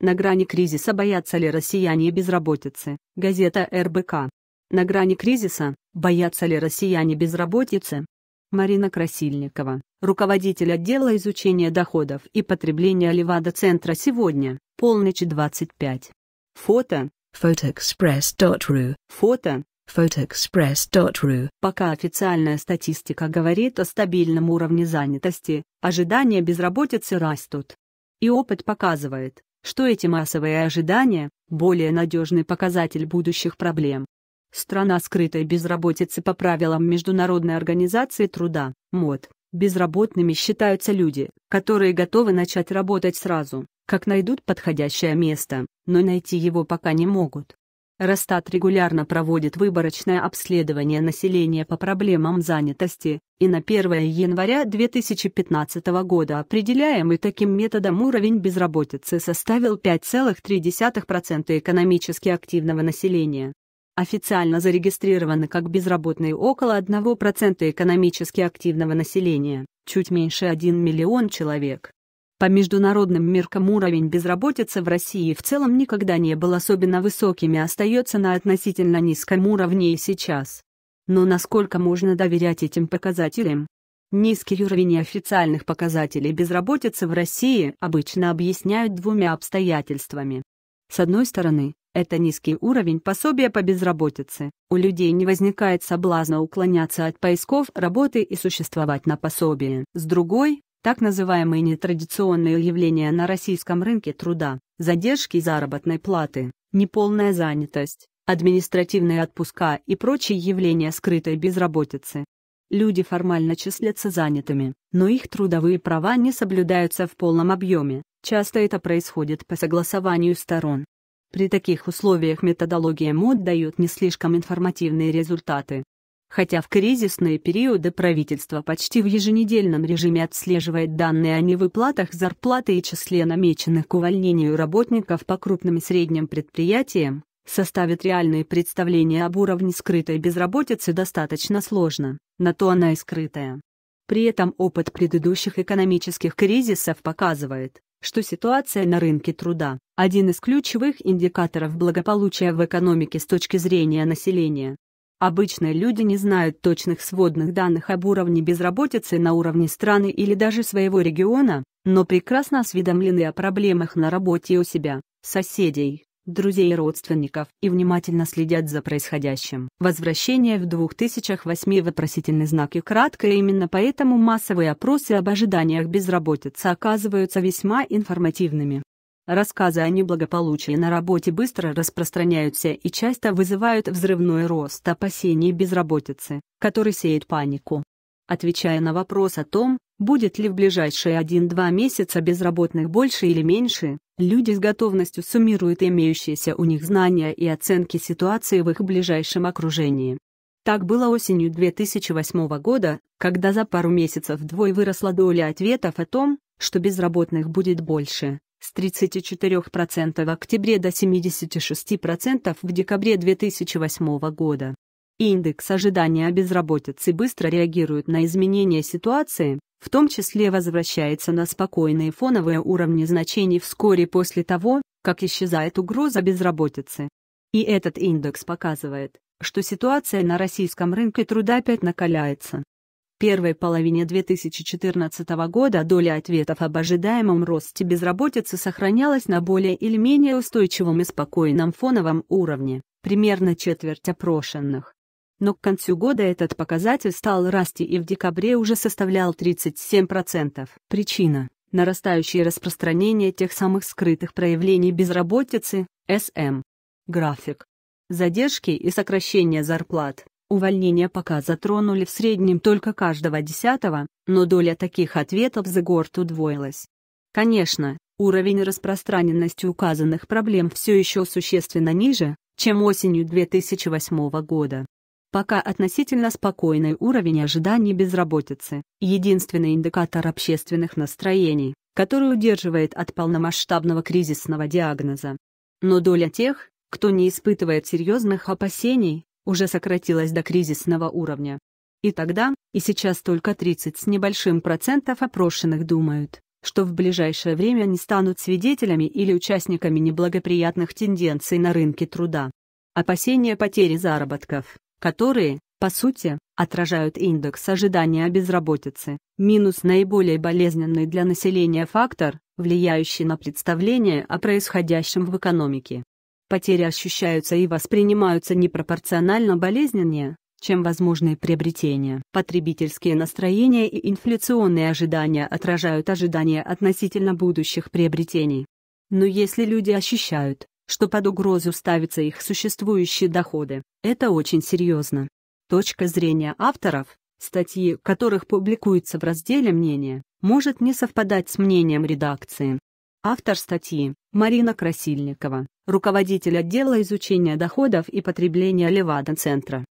На грани кризиса боятся ли россияне безработицы? Газета РБК. На грани кризиса боятся ли россияне безработицы? Марина Красильникова, руководитель отдела изучения доходов и потребления Левада-центра сегодня, полночь 25. Фото. Photoexpress.ru Фото. Photoexpress.ru Пока официальная статистика говорит о стабильном уровне занятости, ожидания безработицы растут. И опыт показывает, что эти массовые ожидания – более надежный показатель будущих проблем. Страна скрытой безработицы по правилам Международной организации труда, МОД, безработными считаются люди, которые готовы начать работать сразу, как найдут подходящее место, но найти его пока не могут. Росстат регулярно проводит выборочное обследование населения по проблемам занятости, и на 1 января 2015 года определяемый таким методом уровень безработицы составил 5,3% экономически активного населения. Официально зарегистрированы как безработные около 1% экономически активного населения, чуть меньше 1 миллион человек. По международным меркам уровень безработицы в России в целом никогда не был особенно высоким и остается на относительно низком уровне и сейчас. Но насколько можно доверять этим показателям? Низкий уровень официальных показателей безработицы в России обычно объясняют двумя обстоятельствами. С одной стороны, это низкий уровень пособия по безработице, у людей не возникает соблазна уклоняться от поисков работы и существовать на пособии. С другой, так называемые нетрадиционные явления на российском рынке труда, задержки заработной платы, неполная занятость, административные отпуска и прочие явления скрытой безработицы. Люди формально числятся занятыми, но их трудовые права не соблюдаются в полном объеме, часто это происходит по согласованию сторон. При таких условиях методология МОД дает не слишком информативные результаты, Хотя в кризисные периоды правительство почти в еженедельном режиме отслеживает данные о невыплатах зарплаты и числе намеченных к увольнению работников по крупным и средним предприятиям, составить реальные представления об уровне скрытой безработицы достаточно сложно, на то она и скрытая. При этом опыт предыдущих экономических кризисов показывает, что ситуация на рынке труда – один из ключевых индикаторов благополучия в экономике с точки зрения населения. Обычно люди не знают точных сводных данных об уровне безработицы на уровне страны или даже своего региона, но прекрасно осведомлены о проблемах на работе у себя, соседей, друзей и родственников и внимательно следят за происходящим. Возвращение в 2008 вопросительный знак и краткое именно поэтому массовые опросы об ожиданиях безработицы оказываются весьма информативными. Рассказы о неблагополучии на работе быстро распространяются и часто вызывают взрывной рост опасений безработицы, который сеет панику. Отвечая на вопрос о том, будет ли в ближайшие 1-2 месяца безработных больше или меньше, люди с готовностью суммируют имеющиеся у них знания и оценки ситуации в их ближайшем окружении. Так было осенью 2008 года, когда за пару месяцев вдвое выросла доля ответов о том, что безработных будет больше с 34% в октябре до 76% в декабре 2008 года. Индекс ожидания безработицы быстро реагирует на изменения ситуации, в том числе возвращается на спокойные фоновые уровни значений вскоре после того, как исчезает угроза безработицы. И этот индекс показывает, что ситуация на российском рынке труда опять накаляется первой половине 2014 года доля ответов об ожидаемом росте безработицы сохранялась на более или менее устойчивом и спокойном фоновом уровне, примерно четверть опрошенных. Но к концу года этот показатель стал расти и в декабре уже составлял 37%. Причина – нарастающее распространение тех самых скрытых проявлений безработицы, СМ. График. Задержки и сокращение зарплат, Увольнения пока затронули в среднем только каждого десятого, но доля таких ответов за горд удвоилась. Конечно, уровень распространенности указанных проблем все еще существенно ниже, чем осенью 2008 года. Пока относительно спокойный уровень ожиданий безработицы – единственный индикатор общественных настроений, который удерживает от полномасштабного кризисного диагноза. Но доля тех, кто не испытывает серьезных опасений, уже сократилась до кризисного уровня. И тогда, и сейчас только 30 с небольшим процентов опрошенных думают, что в ближайшее время не станут свидетелями или участниками неблагоприятных тенденций на рынке труда. Опасения потери заработков, которые, по сути, отражают индекс ожидания безработицы, минус наиболее болезненный для населения фактор, влияющий на представление о происходящем в экономике. Потери ощущаются и воспринимаются непропорционально болезненнее, чем возможные приобретения. Потребительские настроения и инфляционные ожидания отражают ожидания относительно будущих приобретений. Но если люди ощущают, что под угрозу ставятся их существующие доходы, это очень серьезно. Точка зрения авторов, статьи которых публикуются в разделе «Мнение», может не совпадать с мнением редакции. Автор статьи – Марина Красильникова руководитель отдела изучения доходов и потребления Левада-центра.